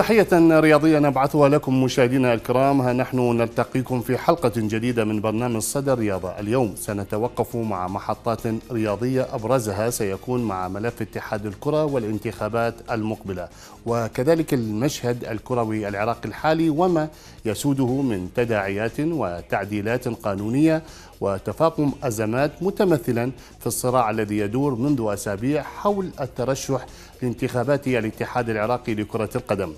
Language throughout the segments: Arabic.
تحية رياضية نبعثها لكم مشاهدينا الكرام ها نحن نلتقيكم في حلقة جديدة من برنامج صدى الرياضة اليوم سنتوقف مع محطات رياضية أبرزها سيكون مع ملف اتحاد الكرة والانتخابات المقبلة وكذلك المشهد الكروي العراقي الحالي وما يسوده من تداعيات وتعديلات قانونية وتفاقم أزمات متمثلا في الصراع الذي يدور منذ أسابيع حول الترشح لانتخابات الاتحاد العراقي لكرة القدم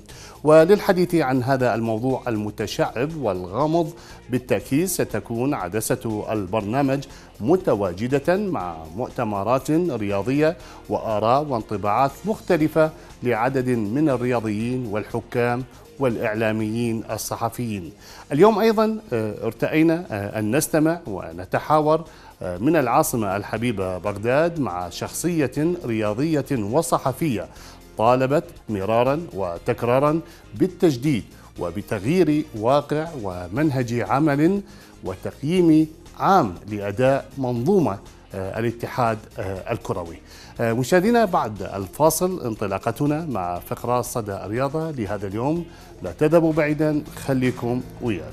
وللحديث عن هذا الموضوع المتشعب والغامض بالتأكيد ستكون عدسة البرنامج متواجدة مع مؤتمرات رياضية وآراء وانطباعات مختلفة لعدد من الرياضيين والحكام والإعلاميين الصحفيين اليوم أيضا آه، ارتأينا آه، أن نستمع ونتحاور آه، من العاصمة الحبيبة بغداد مع شخصية رياضية وصحفية طالبت مرارا وتكرارا بالتجديد وبتغيير واقع ومنهج عمل وتقييم عام لأداء منظومة الاتحاد الكروي آه، مشاهدينا بعد الفاصل انطلاقتنا مع فقرة صدى الرياضة لهذا اليوم لا تذهبوا بعيدا خليكم ويانا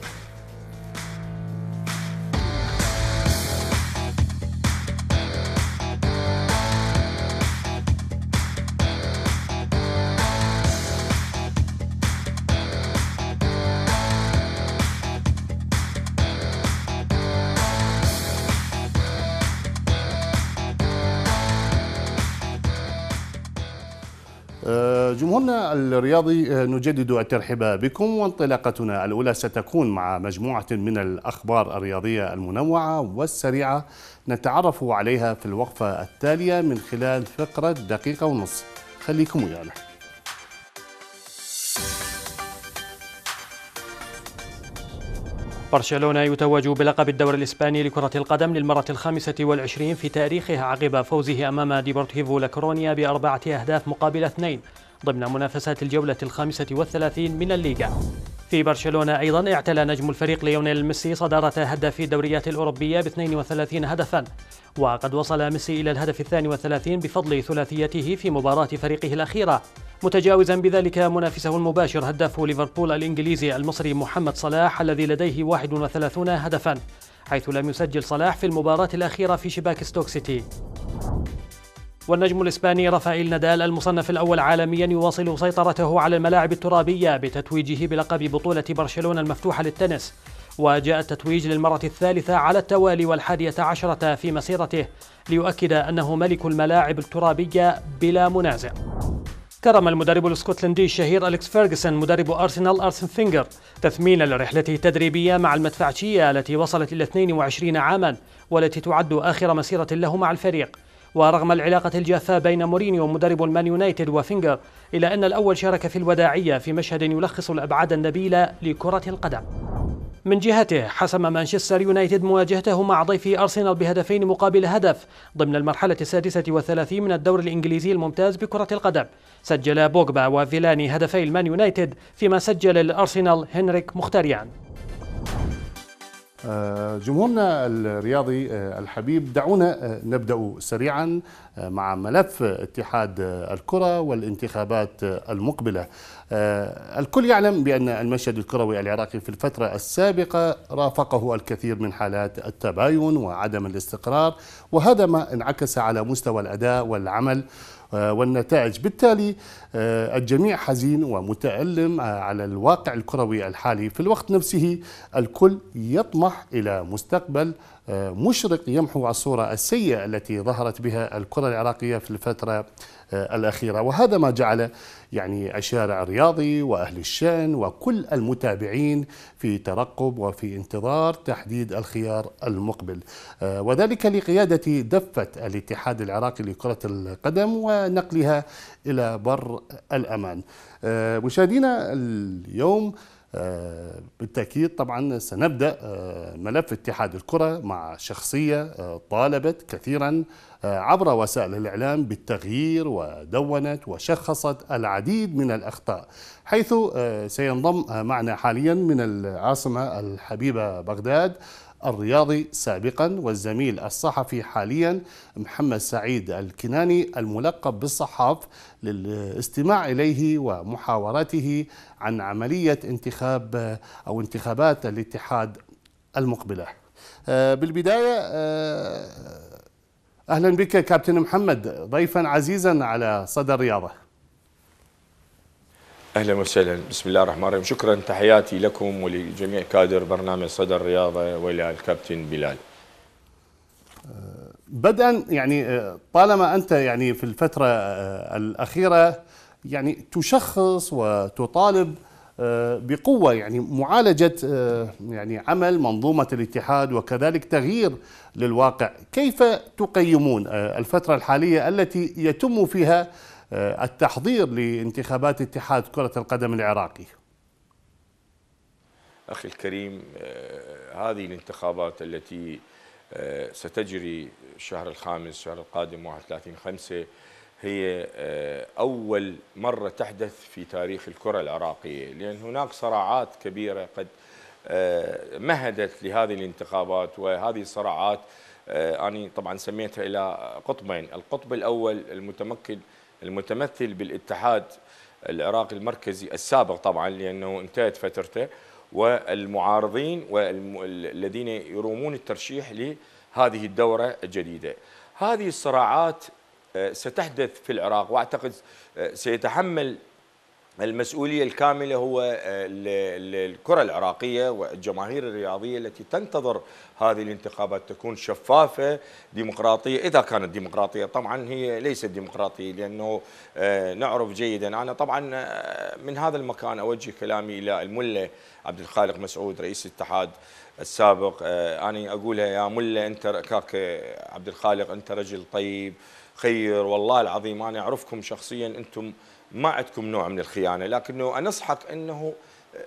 جمهورنا الرياضي آه، نجدد الترحيب بكم وانطلاقتنا الأولى ستكون مع مجموعة من الأخبار الرياضية المنوعة والسريعة نتعرف عليها في الوقفة التالية من خلال فقرة دقيقة ونص خليكم ويانا برشلونة يتوج بلقب الدوري الإسباني لكرة القدم للمرة الخامسة والعشرين في تاريخه عقب فوزه أمام ديبورتيفو لاكرونيا بأربعة أهداف مقابل اثنين ضمن منافسات الجولة الخامسة والثلاثين من الليغا في برشلونة أيضا اعتلى نجم الفريق ليونيل ميسي صدارة هداف الدوريات الأوروبية ب 32 هدفا وقد وصل ميسي إلى الهدف الثاني والثلاثين بفضل ثلاثيته في مباراة فريقه الأخيرة متجاوزا بذلك منافسه المباشر هداف ليفربول الإنجليزي المصري محمد صلاح الذي لديه 31 هدفا حيث لم يسجل صلاح في المباراة الأخيرة في شباك ستوك سيتي والنجم الإسباني رافائيل نادال المصنف الأول عالميا يواصل سيطرته على الملاعب الترابية بتتويجه بلقب بطولة برشلونة المفتوحة للتنس وجاء التتويج للمرة الثالثة على التوالي والحادية عشرة في مسيرته ليؤكد أنه ملك الملاعب الترابية بلا منازع كرم المدرب الاسكتلندي الشهير أليكس فيرغسون مدرب أرسنال أرسن فينجر تثمينا لرحلته التدريبية مع المدفعشية التي وصلت إلى 22 عاما والتي تعد آخر مسيرة له مع الفريق ورغم العلاقة الجافة بين مورينيو مدرب المان يونايتد وفينجر إلا أن الأول شارك في الوداعية في مشهد يلخص الأبعاد النبيلة لكرة القدم من جهته حسم مانشستر يونايتد مواجهته مع ضيف أرسنال بهدفين مقابل هدف ضمن المرحلة السادسة والثلاثين من الدوري الإنجليزي الممتاز بكرة القدم سجل بوغبا وفيلاني هدفي المان يونايتد فيما سجل الأرسنال هنريك مختاريان آه، جمهورنا الرياضي آه، الحبيب دعونا آه، نبدا سريعا مع ملف اتحاد الكره والانتخابات المقبله. الكل يعلم بان المشهد الكروي العراقي في الفتره السابقه رافقه الكثير من حالات التباين وعدم الاستقرار وهذا ما انعكس على مستوى الاداء والعمل آه، والنتائج بالتالي آه، الجميع حزين ومتألم آه، على الواقع الكروي الحالي في الوقت نفسه الكل يطمح إلى مستقبل مشرق يمحو الصورة السيئة التي ظهرت بها الكرة العراقية في الفترة آه، الأخيرة وهذا ما جعل يعني الشارع الرياضي وأهل الشأن وكل المتابعين في ترقب وفي انتظار تحديد الخيار المقبل آه، وذلك لقيادة دفة الاتحاد العراقي لكرة القدم ونقلها إلى بر الأمان آه، مشاهدينا اليوم آه، بالتأكيد طبعا سنبدأ آه، ملف اتحاد الكرة مع شخصية آه، طالبت كثيرا عبر وسائل الإعلام بالتغيير ودونت وشخصت العديد من الأخطاء حيث سينضم معنا حاليا من العاصمة الحبيبة بغداد الرياضي سابقا والزميل الصحفي حاليا محمد سعيد الكناني الملقب بالصحاف للاستماع إليه ومحاورته عن عملية انتخاب أو انتخابات الاتحاد المقبلة آه، بالبداية آه، أهلا بك كابتن محمد ضيفا عزيزا على صدى الرياضة اهلا وسهلا بسم الله الرحمن الرحيم شكرا تحياتي لكم ولجميع كادر برنامج صدى الرياضه والى الكابتن بلال أه، بدءا يعني أه، طالما انت يعني في الفتره أه، الاخيره يعني تشخص وتطالب بقوة يعني معالجة يعني عمل منظومة الاتحاد وكذلك تغيير للواقع كيف تقيمون الفترة الحالية التي يتم فيها آه، التحضير لانتخابات اتحاد كرة القدم العراقي أخي الكريم آه، هذه الانتخابات التي آه، ستجري الشهر الخامس الشهر القادم 31 5 هي أول مرة تحدث في تاريخ الكرة العراقية لأن هناك صراعات كبيرة قد مهدت لهذه الانتخابات وهذه الصراعات أنا طبعا سميتها إلى قطبين القطب الأول المتمكن المتمثل بالاتحاد العراقي المركزي السابق طبعا لأنه انتهت فترته والمعارضين والذين يرومون الترشيح لهذه الدورة الجديدة هذه الصراعات آه، ستحدث في العراق وأعتقد آه، سيتحمل المسؤوليه الكامله هو الكره آه، العراقيه والجماهير الرياضيه التي تنتظر هذه الانتخابات تكون شفافه ديمقراطيه اذا كانت ديمقراطيه طبعا هي ليست ديمقراطيه لانه آه، نعرف جيدا انا طبعا آه، من هذا المكان اوجه كلامي الى المله عبد الخالق مسعود رئيس الاتحاد السابق انا اقولها يا مله انت كاك عبد الخالق انت رجل طيب خير والله العظيم انا اعرفكم شخصيا انتم ما عندكم نوع من الخيانه لكنه انصحك انه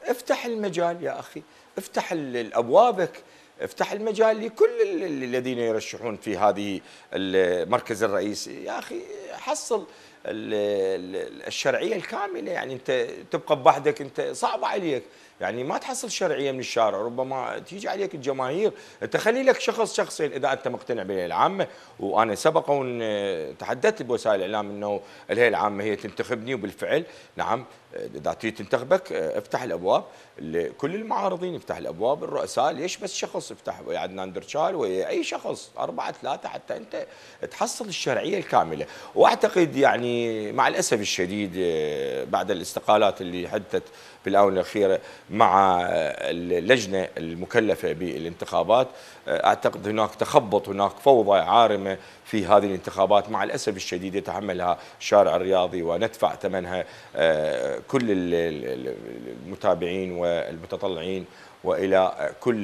افتح المجال يا اخي افتح الابوابك افتح المجال لكل الذين يرشحون في هذه المركز الرئيسي يا اخي حصل الشرعيه الكامله يعني انت تبقى بوحدك انت صعبه عليك يعني ما تحصل شرعيه من الشارع ربما تيجي عليك الجماهير تخلي لك شخص شخصين اذا انت مقتنع بالهيئه العامه وانا سبق وان تحدثت بوسائل الاعلام انه الهيئه العامه هي تنتخبني وبالفعل نعم اذا تريد تنتخبك افتح الابواب لكل المعارضين افتح الابواب الرؤساء ليش بس شخص افتح ويا عدنان درشال ويا اي شخص اربعه ثلاثه حتى انت تحصل الشرعيه الكامله واعتقد يعني مع الاسف الشديد بعد الاستقالات اللي حدثت بالآونة الأخيرة مع اللجنة المكلفة بالانتخابات أعتقد هناك تخبط هناك فوضى عارمة في هذه الانتخابات مع الأسف الشديد يتحملها الشارع الرياضي وندفع ثمنها آه، كل المتابعين والمتطلعين والى كل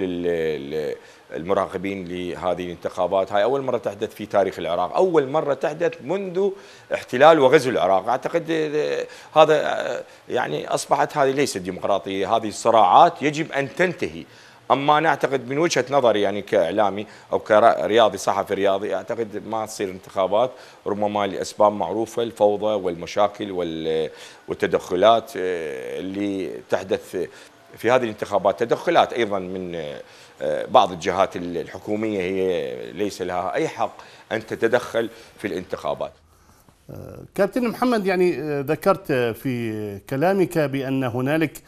المراقبين لهذه الانتخابات هاي اول مره تحدث في تاريخ العراق اول مره تحدث منذ احتلال وغزو العراق اعتقد آه، هذا آه، يعني اصبحت هذه ليست ديمقراطيه هذه الصراعات يجب ان تنتهي اما انا اعتقد من وجهه نظري يعني كاعلامي او كرياضي صحفي رياضي اعتقد ما تصير انتخابات ربما لاسباب معروفه الفوضى والمشاكل والتدخلات آه، اللي تحدث في هذه الانتخابات تدخلات ايضا من آه، بعض الجهات الحكوميه هي ليس لها اي حق ان تتدخل في الانتخابات. آه، كابتن محمد يعني آه، ذكرت في كلامك بان هنالك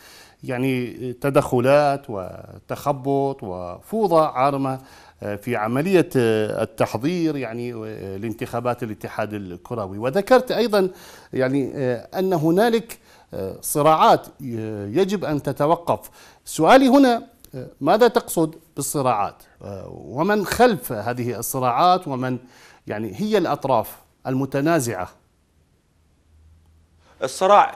يعني تدخلات وتخبط وفوضى عارمه في عملية التحضير يعني لانتخابات الاتحاد الكروي وذكرت أيضا يعني أن هنالك صراعات يجب أن تتوقف سؤالي هنا ماذا تقصد بالصراعات ومن خلف هذه الصراعات ومن يعني هي الأطراف المتنازعة الصراع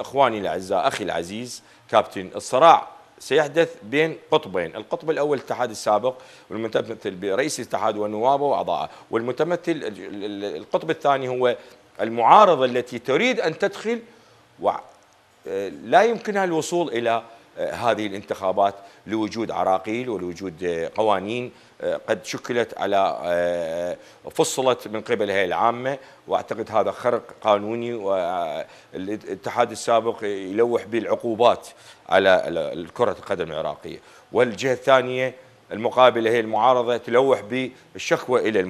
اخواني الاعزاء اخي العزيز كابتن الصراع سيحدث بين قطبين القطب الأول الاتحاد السابق والمتمثل برئيس الاتحاد ونوابه وأعضائه والمتمثل القطب الثاني هو المعارضة التي تريد أن تدخل آه، لا يمكنها الوصول إلى آه، هذه الانتخابات لوجود عراقيل ولوجود آه، قوانين قد شكلت على فصلت من قبل هي العامة وأعتقد هذا خرق قانوني والاتحاد السابق يلوح بالعقوبات على الكرة القدم العراقية والجهة الثانية المقابلة هي المعارضة تلوح بالشكوى إلى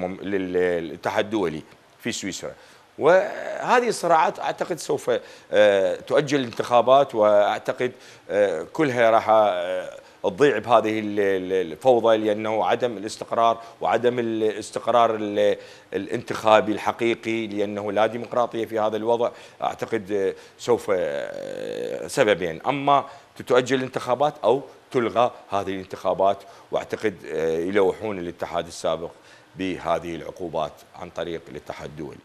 الاتحاد الدولي في سويسرا وهذه الصراعات اعتقد سوف آه، تؤجل الانتخابات واعتقد آه، كلها راح آه، تضيع بهذه الفوضى لانه عدم الاستقرار وعدم الاستقرار الانتخابي الحقيقي لانه لا ديمقراطيه في هذا الوضع اعتقد سوف سببين اما تؤجل الانتخابات او تلغى هذه الانتخابات واعتقد يلوحون الاتحاد السابق بهذه العقوبات عن طريق الاتحاد الدولي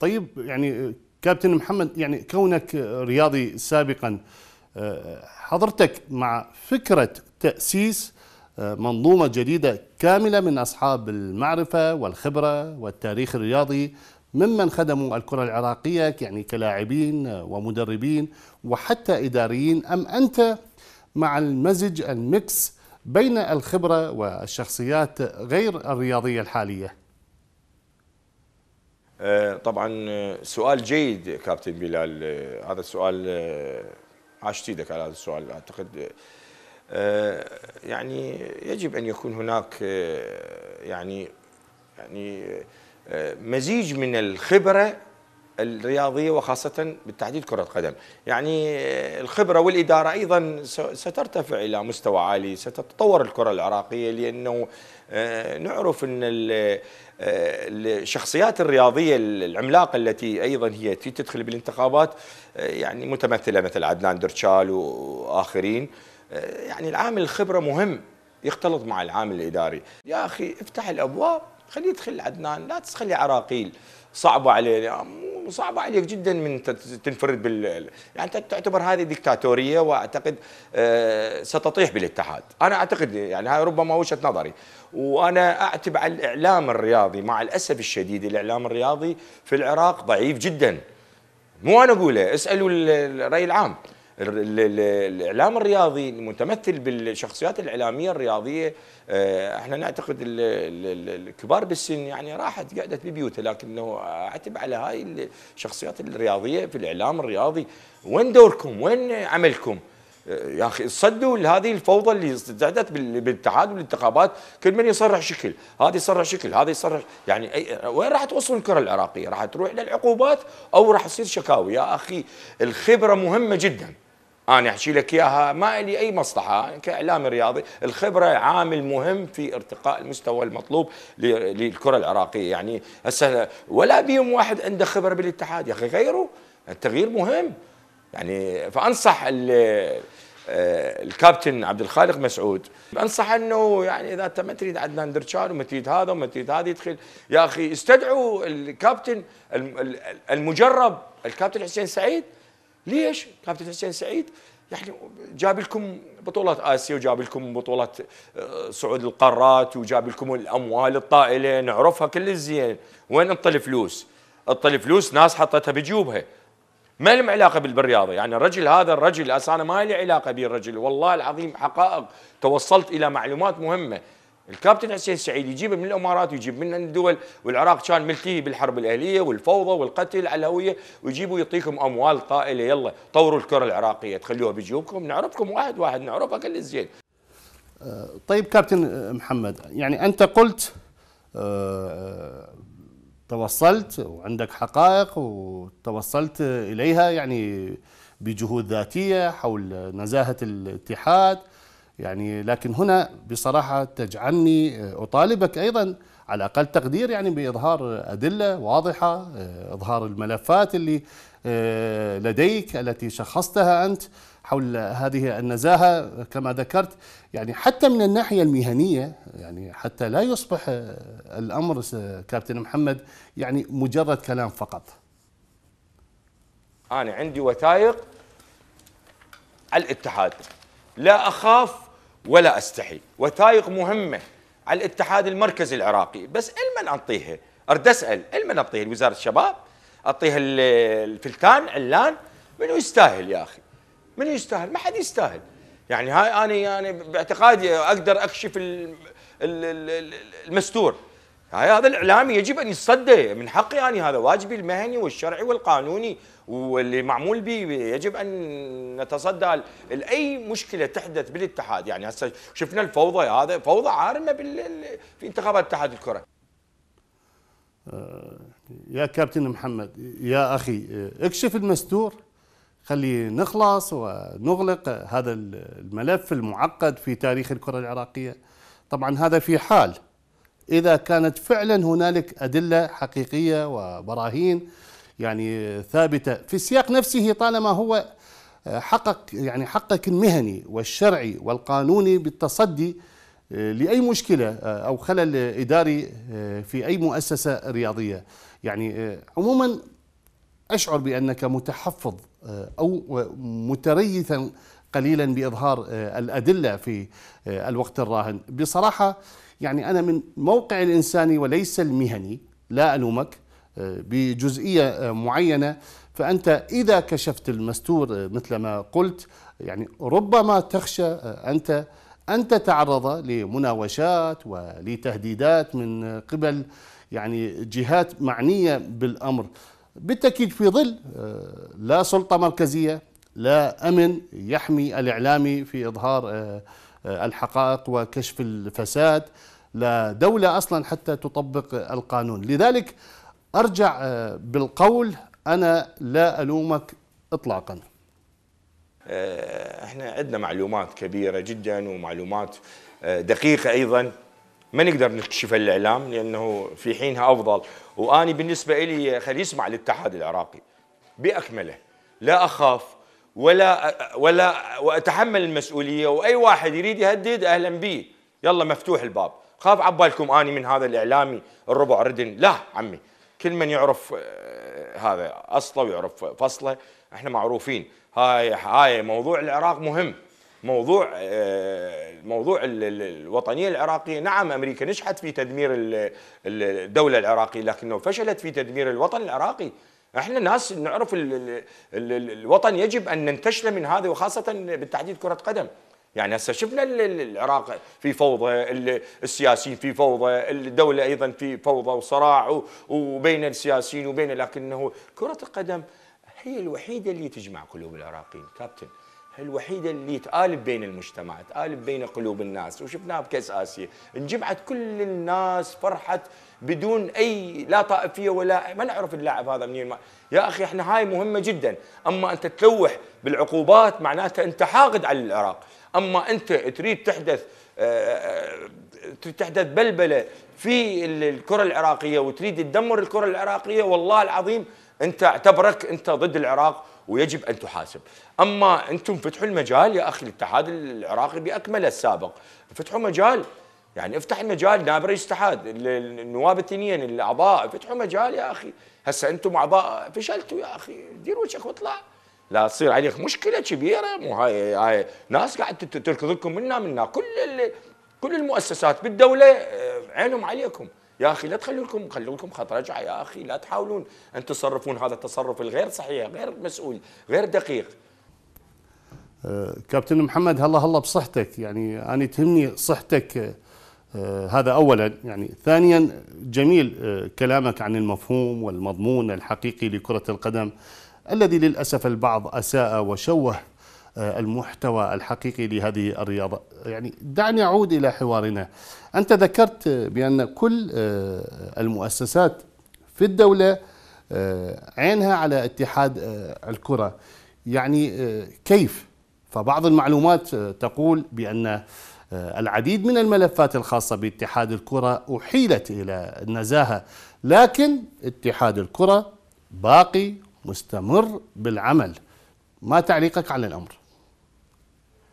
طيب يعني كابتن محمد يعني كونك رياضي سابقا حضرتك مع فكرة تأسيس آه، منظومة جديدة كاملة من أصحاب المعرفة والخبرة والتاريخ الرياضي ممن خدموا الكرة العراقية يعني كلاعبين آه، ومدربين وحتى إداريين أم أنت مع المزج المكس بين الخبرة والشخصيات غير الرياضية الحالية؟ آه، طبعا آه، سؤال جيد كابتن بلال آه، هذا السؤال عاشت ايدك على هذا السؤال اعتقد يعني يجب ان يكون هناك يعني يعني مزيج من الخبره الرياضيه وخاصه بالتحديد كره قدم، يعني الخبره والاداره ايضا سترتفع الى مستوى عالي، ستتطور الكره العراقيه لانه آه، نعرف ان آه، الشخصيات الرياضيه العملاقه التي ايضا هي تدخل بالانتخابات آه، يعني متمثله مثل عدنان درشال واخرين يعني العامل الخبره مهم يختلط مع العامل الاداري يا اخي افتح الابواب خليه يدخل عدنان لا تخلي عراقيل صعبه علينا صعبه عليك جدا من تنفرد بال يعني انت تعتبر هذه ديكتاتوريه واعتقد آه، ستطيح بالاتحاد، انا اعتقد يعني هاي ربما وجهه نظري، وانا اعتب على الاعلام الرياضي مع الاسف الشديد الاعلام الرياضي في العراق ضعيف جدا. مو انا اقوله، اسالوا الراي العام. الاعلام الرياضي المتمثل بالشخصيات الاعلاميه الرياضيه آه، احنا نعتقد الكبار بالسن يعني راحت قعدت ببيوتها لكنه اعتب على هاي الشخصيات الرياضيه في الاعلام الرياضي وين دوركم وين عملكم يا اخي صدوا لهذه الفوضى اللي زادت بالاتحاد والانتخابات كل من يصرح شكل، هذا يصرح شكل، هذا يصرح يعني أي وين راح توصل الكره العراقيه؟ راح تروح للعقوبات او راح تصير شكاوي، يا اخي الخبره مهمه جدا. انا احكي لك اياها ما لي اي مصلحه كاعلامي رياضي، الخبره عامل مهم في ارتقاء المستوى المطلوب للكره العراقيه، يعني هسه ولا بيهم واحد عنده خبره بالاتحاد، يا اخي غيروا التغيير مهم. يعني فانصح آه، الكابتن عبد الخالق مسعود انصح انه يعني اذا انت ما تريد عدنان درشان وما تريد هذا وما تريد هذا يدخل يا اخي استدعوا الكابتن المجرب الكابتن حسين سعيد ليش؟ كابتن حسين سعيد يعني جاب لكم بطولات اسيا وجاب لكم بطولات آه، صعود القارات وجاب لكم الاموال الطائله نعرفها كل الزين وين انطل فلوس؟ انطل فلوس ناس حطتها بجيوبها ما لهم علاقه بالرياضه يعني الرجل هذا الرجل انا ما لي علاقه به الرجل والله العظيم حقائق توصلت الى معلومات مهمه الكابتن حسين السعيد يجيبه من الامارات ويجيب من الدول والعراق كان ملكيه بالحرب الاهليه والفوضى والقتل على الهويه ويجيبوا يعطيكم اموال طائله يلا طوروا الكره العراقيه تخلوها بجيوبكم نعرفكم واحد واحد نعرفها كل زين. طيب كابتن محمد يعني انت قلت آه، توصلت وعندك حقائق وتوصلت إليها يعني بجهود ذاتية حول نزاهة الاتحاد يعني لكن هنا بصراحة تجعلني أطالبك أيضا على أقل تقدير يعني بإظهار أدلة واضحة إظهار الملفات اللي آه، لديك التي شخصتها أنت حول هذه النزاهه كما ذكرت يعني حتى من الناحيه المهنيه يعني حتى لا يصبح الامر كابتن محمد يعني مجرد كلام فقط. انا عندي وثائق على الاتحاد لا اخاف ولا استحي، وثائق مهمه على الاتحاد المركزي العراقي، بس لمن اعطيها؟ ارد اسال لمن اعطيها؟ لوزاره الشباب؟ اعطيها الفلتان علان؟ منو يستاهل يا اخي؟ من يستاهل ما حد يستاهل يعني هاي انا يعني باعتقادي اقدر اكشف المستور هاي هذا الاعلامي يجب ان يتصدى من حقي يعني انا هذا واجبي المهني والشرعي والقانوني واللي معمول به يجب ان نتصدى لاي مشكله تحدث بالاتحاد يعني هسه شفنا الفوضى هذا فوضى عارمه في انتخابات اتحاد الكره آه، يا كابتن محمد يا اخي آه، اكشف المستور خلي نخلص ونغلق هذا الملف المعقد في تاريخ الكرة العراقية طبعا هذا في حال إذا كانت فعلا هنالك أدلة حقيقية وبراهين يعني ثابتة في السياق نفسه طالما هو حقق يعني حقك المهني والشرعي والقانوني بالتصدي آه، لأي مشكلة آه، أو خلل إداري آه، في أي مؤسسة رياضية يعني عموما أشعر بأنك متحفظ آه، او متريثا قليلا باظهار آه، الادله في آه، الوقت الراهن بصراحه يعني انا من موقع الانساني وليس المهني لا الومك بجزئيه معينه فانت اذا كشفت المستور مثل ما قلت يعني ربما تخشى انت ان تتعرض لمناوشات ولتهديدات من قبل يعني جهات معنيه بالامر بالتأكيد في ظل آه، لا سلطة مركزية لا أمن يحمي الإعلامي في إظهار آه، آه، الحقائق وكشف الفساد لا دولة أصلا حتى تطبق القانون لذلك أرجع بالقول أنا لا ألومك إطلاقا احنا عندنا معلومات كبيرة جدا ومعلومات دقيقة أيضا ما نقدر نكشف الاعلام لانه في حينها افضل واني بالنسبه لي خلي يسمع الاتحاد العراقي باكمله لا اخاف ولا ولا واتحمل المسؤوليه واي واحد يريد يهدد اهلا به يلا مفتوح الباب خاف عبالكم اني من هذا الاعلامي الربع ردن لا عمي كل من يعرف آه، هذا اصله ويعرف فصله احنا معروفين هاي هاي موضوع العراق مهم موضوع آه، موضوع الوطنيه العراقيه نعم امريكا نجحت في تدمير الدوله العراقيه لكنه فشلت في تدمير الوطن العراقي احنا ناس نعرف الـ الـ الـ الوطن يجب ان ننتشله من هذا وخاصه بالتحديد كره قدم يعني هسه شفنا العراق في فوضى السياسيين في فوضى الدوله ايضا في فوضى وصراع وبين السياسيين وبين لكنه كره القدم هي الوحيده اللي تجمع قلوب العراقيين كابتن الوحيده اللي تقالب بين المجتمع تقالب بين قلوب الناس وشفناها بكاس اسيا انجمعت كل الناس فرحت بدون اي لا طائفيه ولا ما نعرف اللاعب هذا منين ما. يا اخي احنا هاي مهمه جدا اما انت تلوح بالعقوبات معناته انت حاقد على العراق اما انت تريد تحدث آه، آه، تريد تحدث بلبله في الكره العراقيه وتريد تدمر الكره العراقيه والله العظيم انت اعتبرك انت ضد العراق ويجب ان تحاسب اما انتم فتحوا المجال يا اخي الاتحاد العراقي باكمله السابق فتحوا مجال يعني افتح المجال رئيس الاتحاد النواب الثانيين الاعضاء فتحوا مجال يا اخي هسه انتم اعضاء فشلتوا يا اخي دير وجهك واطلع لا تصير عليك مشكله كبيره مو هاي هاي ناس قاعد تركض لكم منا منا كل كل المؤسسات بالدوله آه، عينهم عليكم يا اخي لا تخلوا لكم خلوا لكم خط رجعه يا اخي لا تحاولون ان تصرفون هذا التصرف الغير صحيح غير مسؤول غير دقيق كابتن محمد هلا هلا بصحتك يعني انا تهمني صحتك آه، هذا اولا يعني ثانيا جميل آه، كلامك عن المفهوم والمضمون الحقيقي لكره القدم الذي للاسف البعض اساء وشوه آه، المحتوى الحقيقي لهذه الرياضة يعني دعني أعود إلى حوارنا أنت ذكرت بأن كل آه، المؤسسات في الدولة آه، عينها على اتحاد الكرة يعني كيف فبعض المعلومات تقول بأن العديد من الملفات الخاصة باتحاد الكرة أحيلت إلى النزاهة لكن اتحاد الكرة باقي مستمر بالعمل ما تعليقك على الأمر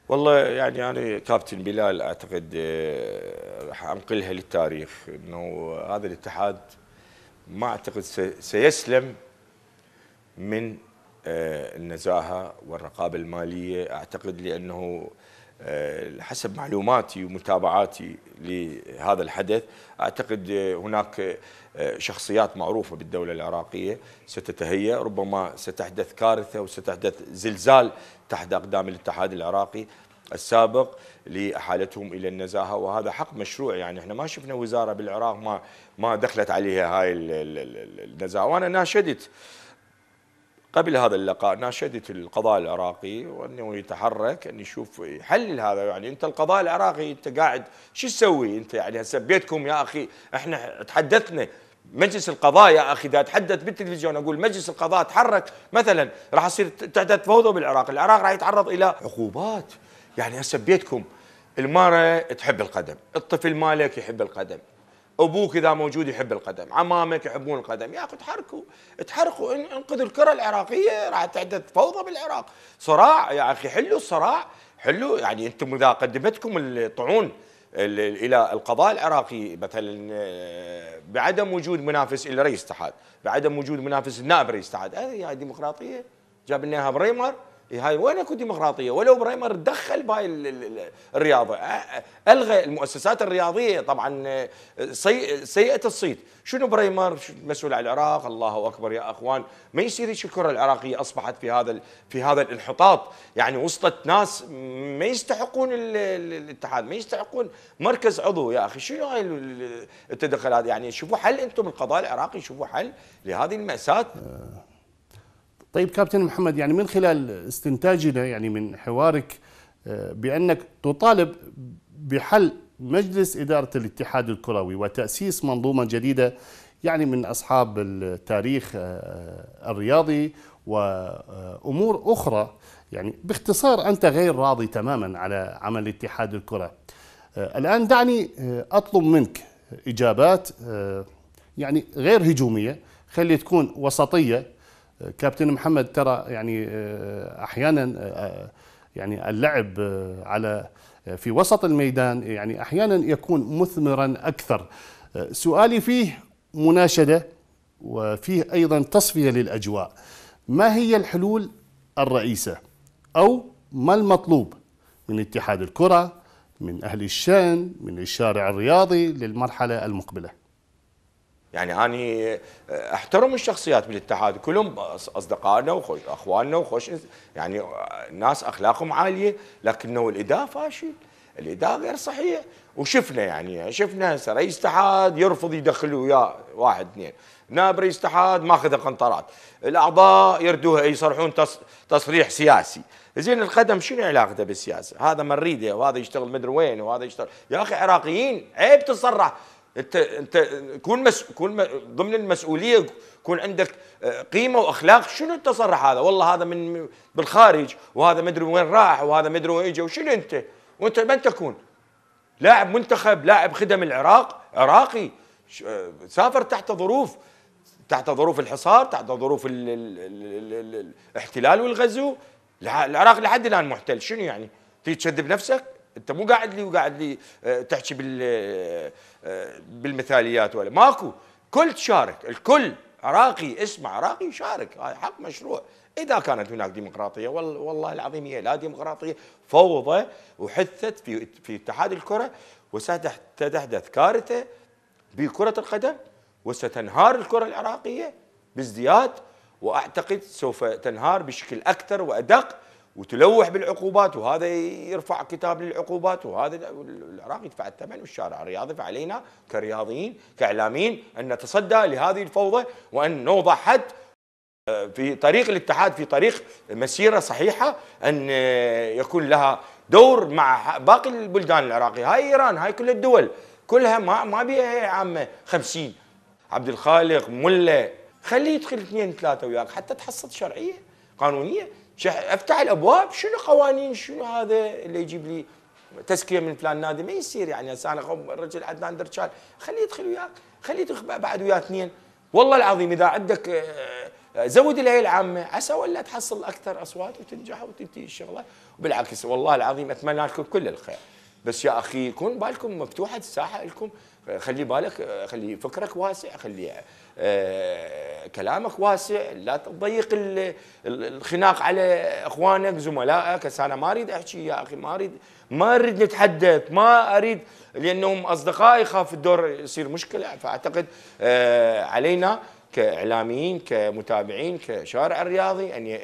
والله يعني انا كابتن بلال اعتقد آه، راح انقلها للتاريخ انه هذا الاتحاد ما اعتقد سيسلم من آه، النزاهه والرقابه الماليه اعتقد لانه آه، حسب معلوماتي ومتابعاتي لهذا الحدث اعتقد هناك شخصيات معروفة بالدولة العراقية ستتهيأ ربما ستحدث كارثة وستحدث زلزال تحت أقدام الاتحاد العراقي السابق لحالتهم الى النزاهه وهذا حق مشروع يعني احنا ما شفنا وزاره بالعراق ما ما دخلت عليها هاي النزاهه وانا ناشدت قبل هذا اللقاء ناشدت القضاء العراقي وانه يتحرك ان يشوف يحلل هذا يعني انت القضاء العراقي انت قاعد شو تسوي انت يعني هسه بيتكم يا اخي احنا تحدثنا مجلس القضاء يا اخي اذا اتحدث بالتلفزيون اقول مجلس القضاء تحرك مثلا راح يصير تحدث فوضى بالعراق، العراق راح يتعرض الى عقوبات يعني هسه بيتكم المرأة تحب القدم، الطفل مالك يحب القدم، ابوك اذا موجود يحب القدم، عمامك يحبون القدم، يا اخي تحركوا تحركوا انقذوا الكره العراقيه راح تحدث فوضى بالعراق، صراع يا اخي حلوا الصراع، حلوا يعني انتم اذا قدمتكم الطعون الى القضاء العراقي مثلا آه، بعدم وجود منافس الى رئيس اتحاد، بعدم وجود منافس النائب رئيس اتحاد، هذه ديمقراطيه جاب لنا اياها بريمر إيه، هاي وين اكو ديمقراطيه ولو بريمر تدخل بهاي الرياضه الغى المؤسسات الرياضيه طبعا آه، سيئه سيئه الصيت شنو بريمر مسؤول على العراق الله اكبر يا اخوان ما يصير الكره العراقيه اصبحت في هذا في هذا الانحطاط يعني وصلت ناس ما يستحقون الاتحاد ما يستحقون مركز عضو يا اخي شنو هاي التدخلات يعني شوفوا حل انتم القضاء العراقي شوفوا حل لهذه الماساه طيب كابتن محمد يعني من خلال استنتاجنا يعني من حوارك آه، بأنك تطالب بحل مجلس إدارة الاتحاد الكروي وتأسيس منظومة جديدة يعني من أصحاب التاريخ آه، الرياضي وأمور أخرى يعني باختصار أنت غير راضي تماما على عمل اتحاد الكرة آه، الآن دعني أطلب منك إجابات يعني غير هجومية خلي تكون وسطية كابتن محمد ترى يعني آه، احيانا آه، آه، يعني اللعب على في وسط الميدان يعني احيانا يكون مثمرا اكثر سؤالي فيه مناشده وفيه ايضا تصفيه للاجواء ما هي الحلول الرئيسه او ما المطلوب من اتحاد الكره من اهل الشان من الشارع الرياضي للمرحله المقبله يعني أنا آه، أحترم الشخصيات بالاتحاد كلهم أصدقائنا وأخواننا وخوش يعني آه، ناس أخلاقهم عالية لكنه الإداء فاشل الإداء غير صحيح وشفنا يعني شفنا رئيس اتحاد يرفض يدخل وياه واحد اثنين نائب رئيس اتحاد ماخذ قنطرات الاعضاء يردوها إيه، يصرحون تص... تصريح سياسي زين القدم شنو علاقته بالسياسه هذا مريده وهذا يشتغل مدري وين وهذا يشتغل يا اخي عراقيين عيب تصرح انت انت كون مس... كون م... ضمن المسؤوليه يكون عندك آه، قيمه واخلاق شنو التصرح هذا والله هذا من بالخارج وهذا مدري وين راح وهذا مدري وين اجى وشنو انت وانت من تكون لاعب منتخب لاعب خدم العراق عراقي آه، سافر تحت ظروف تحت ظروف الحصار تحت ظروف ال... ال... ال... الاحتلال والغزو العراق لحد الان محتل شنو يعني تيجي تكذب نفسك انت مو قاعد لي وقاعد لي آه، تحكي بال آه، آه، بالمثاليات ولا ماكو كل تشارك الكل عراقي اسمع عراقي يشارك هاي حق مشروع اذا كانت هناك ديمقراطيه والله العظيم هي لا ديمقراطيه فوضى وحثت في في اتحاد الكره وستحدث كارثه بكره القدم وستنهار الكره العراقيه بازدياد واعتقد سوف تنهار بشكل اكثر وادق وتلوح بالعقوبات وهذا يرفع كتاب للعقوبات وهذا العراق يدفع الثمن والشارع الرياضي فعلينا كرياضيين كاعلاميين ان نتصدى لهذه الفوضى وان نوضع حد آه، في طريق الاتحاد في طريق مسيره صحيحه ان آه، يكون لها دور مع باقي البلدان العراقيه هاي ايران هاي كل الدول كلها ما ما بيها عامه 50 عبد الخالق ملا خليه يدخل اثنين ثلاثه وياك حتى تحصل شرعيه قانونيه افتح الابواب شنو قوانين شنو هذا اللي يجيب لي تزكيه من فلان نادي ما يصير يعني هسه انا الرجل عدنان درشال خليه يدخل وياك خليه يدخل بعد ويا اثنين والله العظيم اذا عندك آه، آه، زود الهيئه العامه عسى ولا تحصل اكثر اصوات وتنجح وتنتهي الشغله وبالعكس والله العظيم اتمنى لكم كل الخير بس يا اخي كون بالكم مفتوحه الساحه لكم آه، خلي بالك خلي فكرك واسع خلي آه، كلامك واسع لا تضيق الخناق على اخوانك زملائك انا ما اريد احكي يا اخي ما اريد ما اريد نتحدث ما اريد لانهم اصدقائي خاف الدور يصير مشكله فاعتقد آه، علينا كاعلاميين كمتابعين كشارع الرياضي ان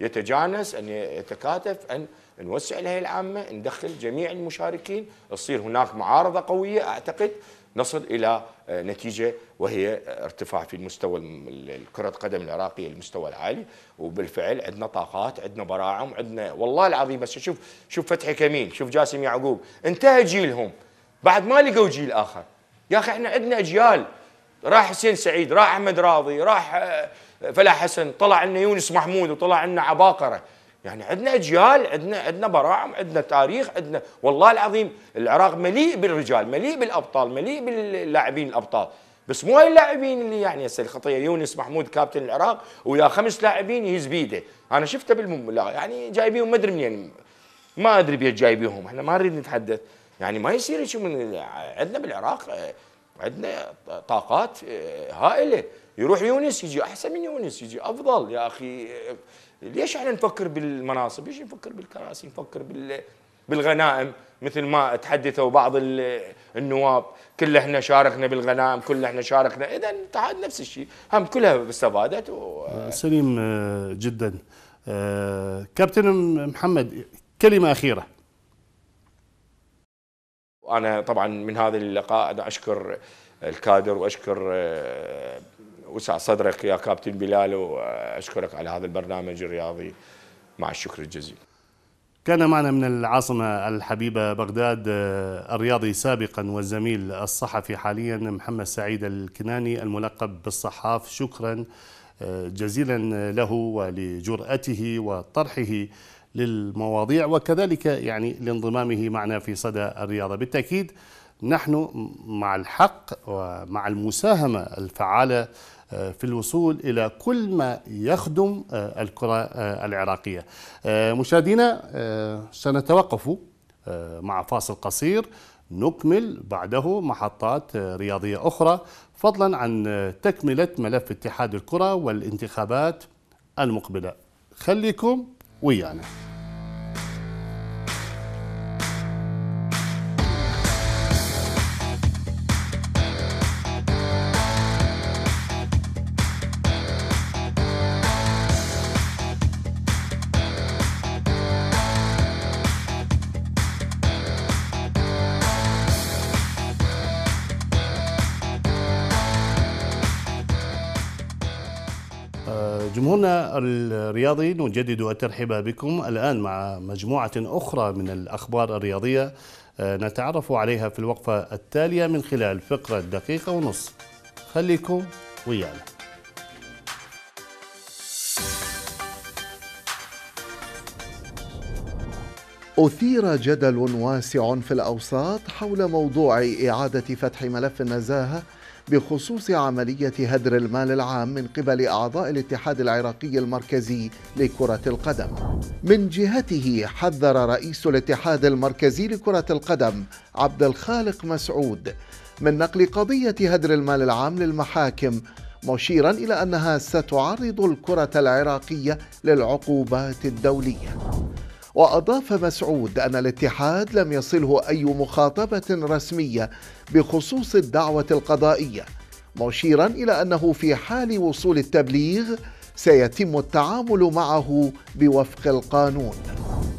يتجانس ان يتكاتف ان نوسع الهيئه العامه ندخل جميع المشاركين تصير هناك معارضه قويه اعتقد نصل إلى آه، نتيجة وهي ارتفاع في المستوى الكرة القدم العراقية المستوى العالي وبالفعل عندنا طاقات عندنا براعم عندنا والله العظيم بس شوف شوف فتحي كمين شوف جاسم يعقوب انتهى جيلهم بعد ما لقوا جيل آخر يا أخي احنا عندنا أجيال راح حسين سعيد راح أحمد راضي راح آه، فلاح حسن طلع لنا يونس محمود وطلع لنا عباقرة يعني عندنا اجيال عندنا عندنا براعم عندنا تاريخ عندنا والله العظيم العراق مليء بالرجال مليء بالابطال مليء باللاعبين الابطال بس مو هاي اللاعبين اللي يعني هسه الخطيه يونس محمود كابتن العراق ويا خمس لاعبين يهز بيده انا شفته بال يعني جايبيهم ما ادري منين يعني ما ادري بيت جايبيهم احنا ما نريد نتحدث يعني ما يصير شيء من عندنا بالعراق عندنا طاقات آه، هائله يروح يونس يجي احسن من يونس يجي افضل يا اخي ليش احنا نفكر بالمناصب؟ ليش نفكر بالكراسي؟ نفكر بال بالغنائم مثل ما تحدثوا بعض النواب كل احنا شاركنا بالغنائم كل احنا شاركنا اذا الاتحاد نفس الشيء هم كلها استفادت و... آه، سليم آه، جدا آه، كابتن محمد كلمه اخيره انا طبعا من هذا اللقاء انا اشكر الكادر واشكر وسع صدرك يا كابتن بلال واشكرك على هذا البرنامج الرياضي مع الشكر الجزيل. كان معنا من العاصمه الحبيبه بغداد آه، الرياضي سابقا والزميل الصحفي حاليا محمد سعيد الكناني الملقب بالصحاف شكرا آه، جزيلا له ولجرأته وطرحه للمواضيع وكذلك يعني لانضمامه معنا في صدى الرياضه بالتاكيد نحن مع الحق ومع المساهمه الفعاله آه، في الوصول إلى كل ما يخدم آه، الكرة آه، العراقية مشاهدينا سنتوقف مع فاصل قصير نكمل بعده محطات رياضية أخرى فضلا عن تكملة ملف اتحاد الكرة والانتخابات المقبلة خليكم ويانا مستمعونا الرياضي نجدد الترحيب بكم الآن مع مجموعة أخرى من الأخبار الرياضية آه، نتعرف عليها في الوقفة التالية من خلال فقرة دقيقة ونص خليكم ويانا أثير جدل واسع في الأوساط حول موضوع إعادة فتح ملف النزاهة بخصوص عملية هدر المال العام من قبل أعضاء الاتحاد العراقي المركزي لكرة القدم. من جهته حذر رئيس الاتحاد المركزي لكرة القدم عبد الخالق مسعود من نقل قضية هدر المال العام للمحاكم مشيرا إلى أنها ستعرض الكرة العراقية للعقوبات الدولية. وأضاف مسعود أن الاتحاد لم يصله أي مخاطبة رسمية بخصوص الدعوة القضائية مشيرا إلى أنه في حال وصول التبليغ سيتم التعامل معه بوفق القانون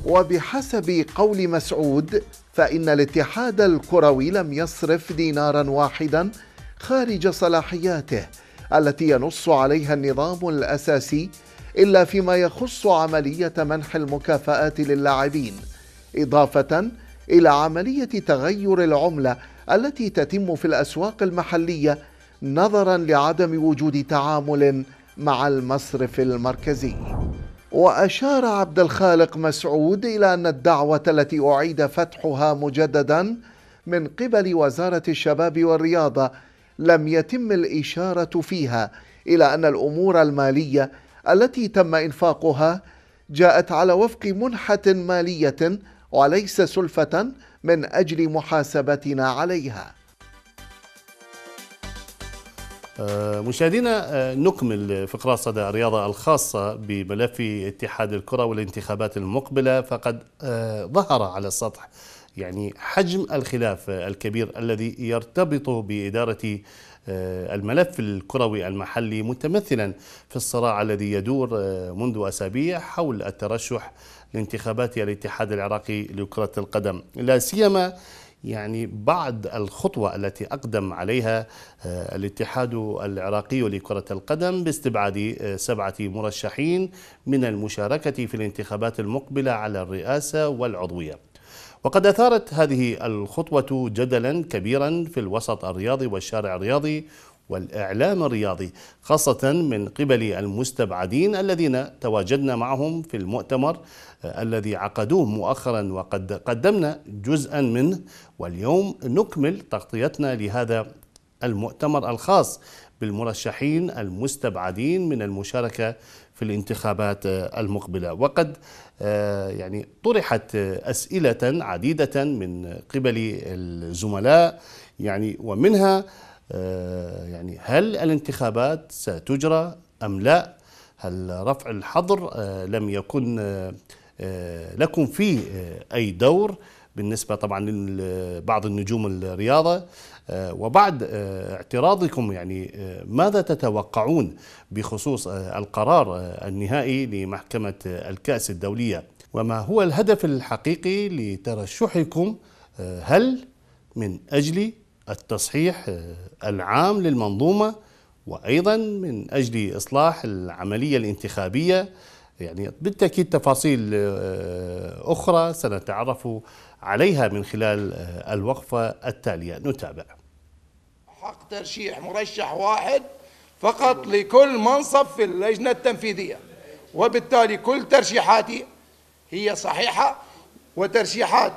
وبحسب قول مسعود فإن الاتحاد الكروي لم يصرف دينارا واحدا خارج صلاحياته التي ينص عليها النظام الأساسي إلا فيما يخص عملية منح المكافآت للاعبين إضافة إلى عملية تغير العملة التي تتم في الأسواق المحلية نظرا لعدم وجود تعامل مع المصرف المركزي وأشار عبد الخالق مسعود إلى أن الدعوة التي أعيد فتحها مجددا من قبل وزارة الشباب والرياضة لم يتم الإشارة فيها إلى أن الأمور المالية التي تم إنفاقها جاءت على وفق منحة مالية وليس سلفة من أجل محاسبتنا عليها آه، مشاهدينا آه، نكمل فقرات صدى الرياضة الخاصة بملف اتحاد الكرة والانتخابات المقبلة فقد آه، ظهر على السطح يعني حجم الخلاف الكبير الذي يرتبط بإدارة آه، الملف الكروي المحلي متمثلا في الصراع الذي يدور آه، منذ أسابيع حول الترشح لانتخابات الاتحاد العراقي لكرة القدم لا سيما يعني بعد الخطوة التي أقدم عليها آه، الاتحاد العراقي لكرة القدم باستبعاد سبعة مرشحين من المشاركة في الانتخابات المقبلة على الرئاسة والعضوية وقد أثارت هذه الخطوة جدلا كبيرا في الوسط الرياضي والشارع الرياضي والإعلام الرياضي خاصة من قبل المستبعدين الذين تواجدنا معهم في المؤتمر آه، الذي عقدوه مؤخرا وقد قدمنا جزءا منه واليوم نكمل تغطيتنا لهذا المؤتمر الخاص بالمرشحين المستبعدين من المشاركة في الانتخابات آه، المقبلة وقد آه، يعني طرحت آه، أسئلة عديدة من قبل الزملاء يعني ومنها يعني هل الانتخابات ستجرى أم لا هل رفع الحظر لم يكن لكم فيه أي دور بالنسبة طبعا لبعض النجوم الرياضة آه، وبعد آه، اعتراضكم يعني آه، ماذا تتوقعون بخصوص القرار النهائي لمحكمة الكأس الدولية وما هو الهدف الحقيقي لترشحكم هل من أجل التصحيح العام للمنظومة وأيضا من أجل إصلاح العملية الانتخابية يعني بالتأكيد تفاصيل أخرى سنتعرف عليها من خلال آه، الوقفة التالية نتابع حق ترشيح مرشح واحد فقط لكل منصب في اللجنة التنفيذية وبالتالي كل ترشيحاتي هي صحيحة وترشيحات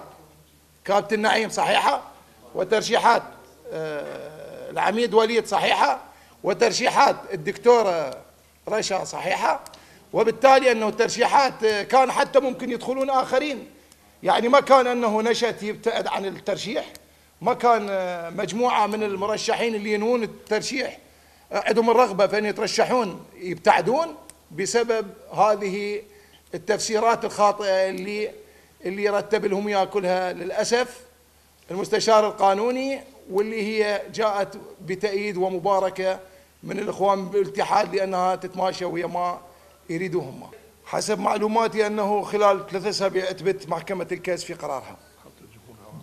كابتن نعيم صحيحة وترشيحات آه، العميد وليد صحيحة وترشيحات الدكتورة رشا صحيحة وبالتالي أنه الترشيحات آه، كان حتى ممكن يدخلون آخرين يعني ما كان أنه نشأت يبتعد عن الترشيح ما كان آه، مجموعة من المرشحين اللي ينوون الترشيح آه، عندهم الرغبة في أن يترشحون يبتعدون بسبب هذه التفسيرات الخاطئة اللي اللي رتب لهم اياها كلها للأسف المستشار القانوني واللي هي جاءت بتأييد ومباركة من الإخوان بالاتحاد لأنها تتماشى ويا ما يريدوهم حسب معلوماتي أنه خلال ثلاثة أسابيع أثبت محكمة الكاس في قرارها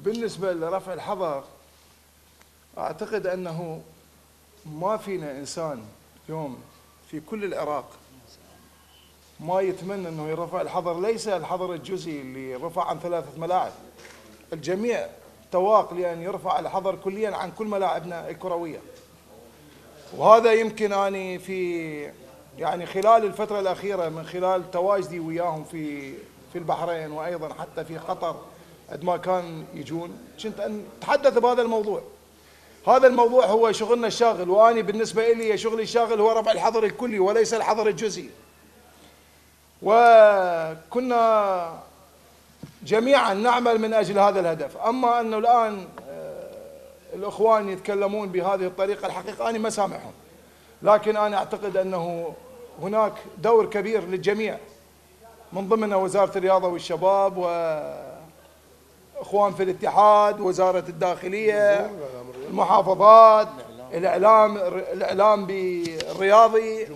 بالنسبة لرفع الحظر أعتقد أنه ما فينا إنسان اليوم في كل العراق ما يتمنى أنه يرفع الحظر ليس الحظر الجزئي اللي رفع عن ثلاثة ملاعب الجميع تواق لأن يرفع الحظر كليا عن كل ملاعبنا الكروية وهذا يمكن أني في يعني خلال الفترة الأخيرة من خلال تواجدي وياهم في في البحرين وأيضا حتى في قطر قد ما كان يجون كنت أتحدث بهذا الموضوع هذا الموضوع هو شغلنا الشاغل وأنا بالنسبة لي شغلي الشاغل هو رفع الحظر الكلي وليس الحظر الجزئي وكنا جميعا نعمل من أجل هذا الهدف أما أنه الآن آه، الإخوان يتكلمون بهذه الطريقة الحقيقة أنا ما سامحهم لكن أنا أعتقد أنه هناك دور كبير للجميع من ضمنها وزارة الرياضة والشباب وإخوان في الاتحاد وزارة الداخلية المحافظات الإعلام الإعلام بالرياضي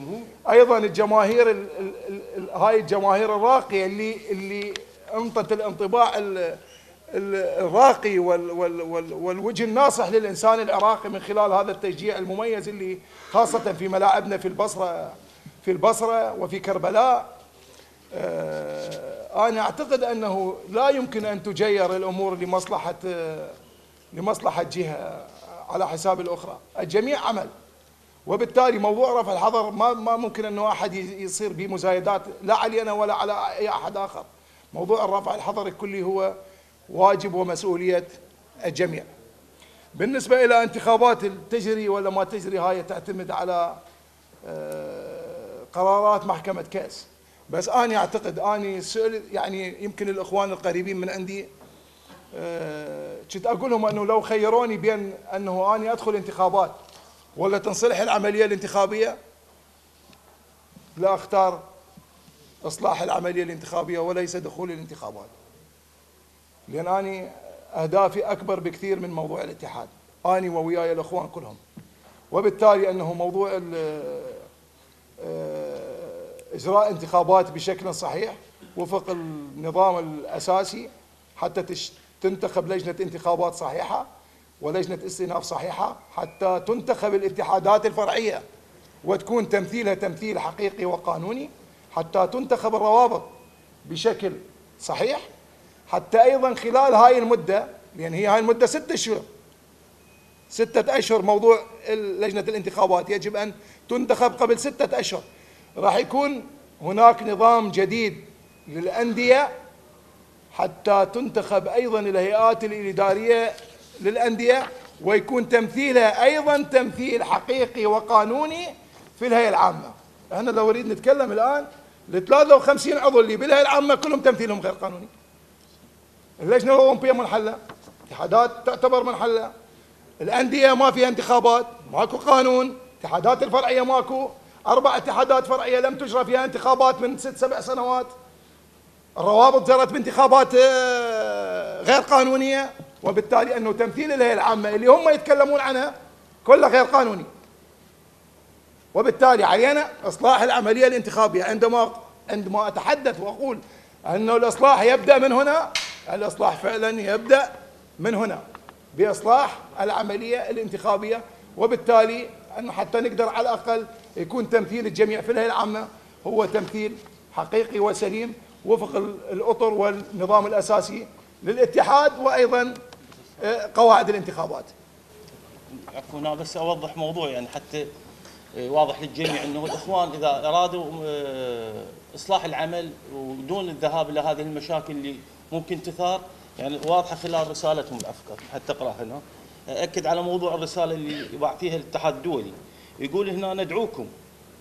أيضا الجماهير الـ الـ الـ هاي الجماهير الراقية اللي اللي أنطت الانطباع الراقي والـ والـ والـ والوجه الناصح للإنسان العراقي من خلال هذا التشجيع المميز اللي خاصة في ملاعبنا في البصرة في البصرة وفي كربلاء آه، أنا أعتقد أنه لا يمكن أن تجير الأمور لمصلحة آه، لمصلحة جهة آه، على حساب الأخرى الجميع عمل وبالتالي موضوع رفع الحظر ما ما ممكن انه احد يصير به مزايدات لا علي انا ولا على اي احد اخر. موضوع الرفع الحظر الكلي هو واجب ومسؤوليه الجميع. بالنسبه الى انتخابات تجري ولا ما تجري هاي تعتمد على قرارات محكمة كأس بس أنا أعتقد أنا سألت يعني يمكن الإخوان القريبين من عندي آه، كنت أقول لهم أنه لو خيروني بين أنه أنا أدخل انتخابات ولا تنصلح العملية الانتخابية لا أختار إصلاح العملية الانتخابية وليس دخول الانتخابات لأن أنا أهدافي أكبر بكثير من موضوع الاتحاد أنا ووياي الإخوان كلهم وبالتالي أنه موضوع آه، إجراء انتخابات بشكل صحيح وفق النظام الأساسي حتى تنتخب لجنة انتخابات صحيحة ولجنة استئناف صحيحة حتى تنتخب الاتحادات الفرعية وتكون تمثيلها تمثيل حقيقي وقانوني حتى تنتخب الروابط بشكل صحيح حتى أيضا خلال هاي المدة لأن هي هاي المدة ستة أشهر ستة أشهر موضوع لجنة الانتخابات يجب أن تنتخب قبل ستة أشهر راح يكون هناك نظام جديد للأندية حتى تنتخب أيضا الهيئات الإدارية للأندية ويكون تمثيلها أيضا تمثيل حقيقي وقانوني في الهيئة العامة احنا لو نريد نتكلم الآن ال 53 عضو اللي بالهيئة العامة كلهم تمثيلهم غير قانوني اللجنة الأولمبية منحلة اتحادات تعتبر منحلة الانديه ما فيها انتخابات ماكو قانون اتحادات الفرعيه ماكو اربع اتحادات فرعيه لم تجرى فيها انتخابات من ست سبع سنوات الروابط جرت بانتخابات آه، غير قانونيه وبالتالي انه تمثيل الهيئه العامه اللي هم يتكلمون عنها كلها غير قانوني وبالتالي علينا اصلاح العمليه الانتخابيه عندما عندما اتحدث واقول انه الاصلاح يبدا من هنا الاصلاح فعلا يبدا من هنا باصلاح العمليه الانتخابيه وبالتالي انه حتى نقدر على الاقل يكون تمثيل الجميع في الهيئه العامه هو تمثيل حقيقي وسليم وفق الاطر والنظام الاساسي للاتحاد وايضا آه، قواعد الانتخابات. عفوا انا بس اوضح موضوع يعني حتى آه، واضح للجميع انه الاخوان اذا ارادوا آه، اصلاح العمل ودون الذهاب الى هذه المشاكل اللي ممكن تثار يعني واضحه خلال رسالتهم الافكار حتى اقراها هنا اكد على موضوع الرساله اللي باع فيها الاتحاد الدولي يقول هنا ندعوكم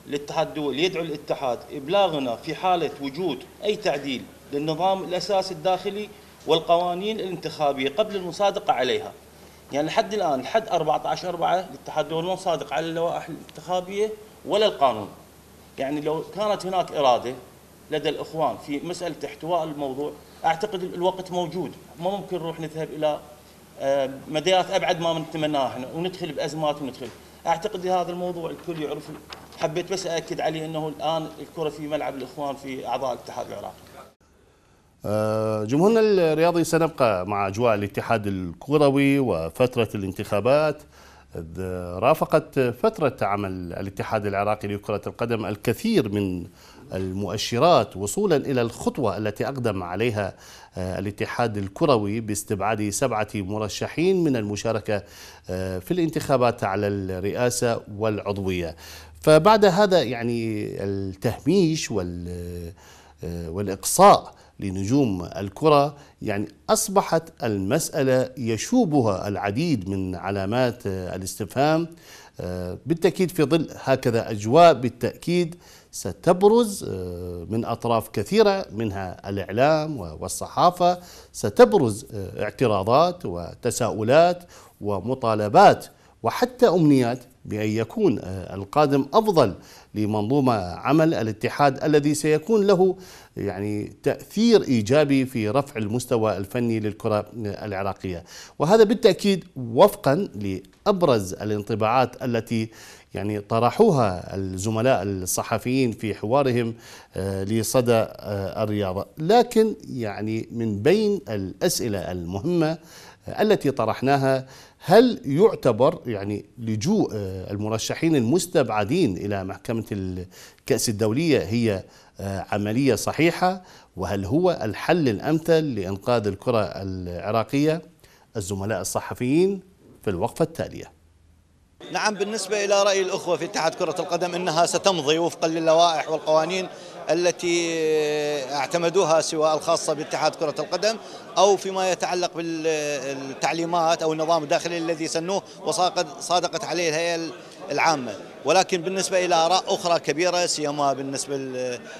للاتحاد الدولي يدعو الاتحاد ابلاغنا في حاله وجود اي تعديل للنظام الاساسي الداخلي والقوانين الانتخابيه قبل المصادقه عليها. يعني لحد الان لحد 14 4 الاتحاد الدولي ما صادق على اللوائح الانتخابيه ولا القانون. يعني لو كانت هناك اراده لدى الاخوان في مساله احتواء الموضوع اعتقد الوقت موجود ما ممكن نروح نذهب الى آه، مديات ابعد ما نتمناها احنا وندخل بازمات وندخل اعتقد هذا الموضوع الكل يعرف حبيت بس اكد عليه انه الان الكره في ملعب الاخوان في اعضاء الاتحاد العراقي آه، جمهورنا الرياضي سنبقى مع اجواء الاتحاد الكروي وفتره الانتخابات رافقت فتره عمل الاتحاد العراقي لكره القدم الكثير من المؤشرات وصولا إلى الخطوة التي أقدم عليها آه، الاتحاد الكروي باستبعاد سبعة مرشحين من المشاركة آه، في الانتخابات على الرئاسة والعضوية فبعد هذا يعني التهميش آه، والإقصاء لنجوم الكرة يعني أصبحت المسألة يشوبها العديد من علامات الاستفهام بالتأكيد في ظل هكذا أجواء بالتأكيد ستبرز آه، من أطراف كثيرة منها الإعلام والصحافة ستبرز آه، اعتراضات وتساؤلات ومطالبات وحتى أمنيات بأن يكون آه، القادم أفضل لمنظومة عمل الاتحاد الذي سيكون له يعني تأثير إيجابي في رفع المستوى الفني للكرة العراقية وهذا بالتأكيد وفقا لأبرز الانطباعات التي يعني طرحوها الزملاء الصحفيين في حوارهم آه، لصدى آه، الرياضة لكن يعني من بين الأسئلة المهمة آه، التي طرحناها هل يعتبر يعني لجوء المرشحين المستبعدين الى محكمه الكاس الدوليه هي عمليه صحيحه وهل هو الحل الامثل لانقاذ الكره العراقيه الزملاء الصحفيين في الوقفه التاليه نعم بالنسبة إلى رأي الأخوة في اتحاد كرة القدم إنها ستمضي وفقا للوائح والقوانين التي اعتمدوها سواء الخاصة باتحاد كرة القدم أو فيما يتعلق بالتعليمات أو النظام الداخلي الذي سنوه وصادقت عليه الهيئة العامة ولكن بالنسبة إلى آراء أخرى كبيرة سيما بالنسبة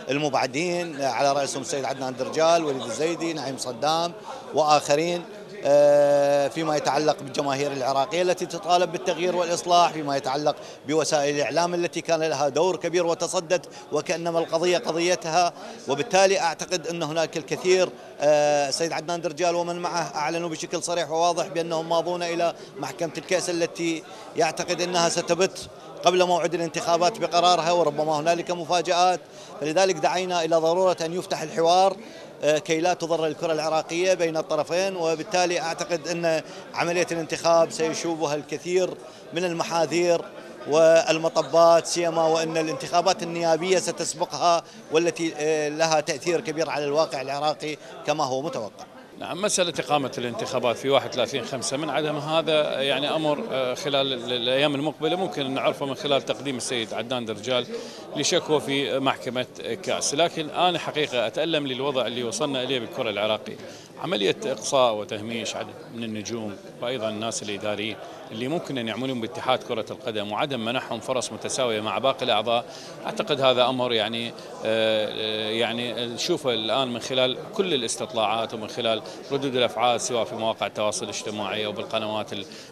للمبعدين على رأسهم السيد عدنان درجال وليد الزيدي نعيم صدام وآخرين آه، فيما يتعلق بالجماهير العراقية التي تطالب بالتغيير والإصلاح فيما يتعلق بوسائل الإعلام التي كان لها دور كبير وتصدت وكأنما القضية قضيتها وبالتالي أعتقد أن هناك الكثير آه، سيد عدنان درجال ومن معه أعلنوا بشكل صريح وواضح بأنهم ماضون إلى محكمة الكأس التي يعتقد أنها ستبت قبل موعد الانتخابات بقرارها وربما هنالك مفاجآت فلذلك دعينا إلى ضرورة أن يفتح الحوار آه، كي لا تضر الكرة العراقية بين الطرفين وبالتالي أعتقد أن عملية الانتخاب سيشوبها الكثير من المحاذير والمطبات سيما وان الانتخابات النيابيه ستسبقها والتي آه، لها تاثير كبير على الواقع العراقي كما هو متوقع نعم مسألة إقامة الانتخابات في 31 5 من عدم هذا يعني أمر آه، خلال الأيام المقبلة ممكن نعرفه من خلال تقديم السيد عدنان درجال لشكوى في محكمة كاس لكن أنا حقيقة أتألم للوضع اللي وصلنا إليه بالكرة العراقية عملية إقصاء وتهميش عدد من النجوم وأيضا الناس الإداريين اللي ممكن أن يعملون باتحاد كرة القدم وعدم منحهم فرص متساوية مع باقي الأعضاء أعتقد هذا أمر يعني آه، آه، يعني نشوفه الآن من خلال كل الاستطلاعات ومن خلال ردود الأفعال سواء في مواقع التواصل الاجتماعي أو بالقنوات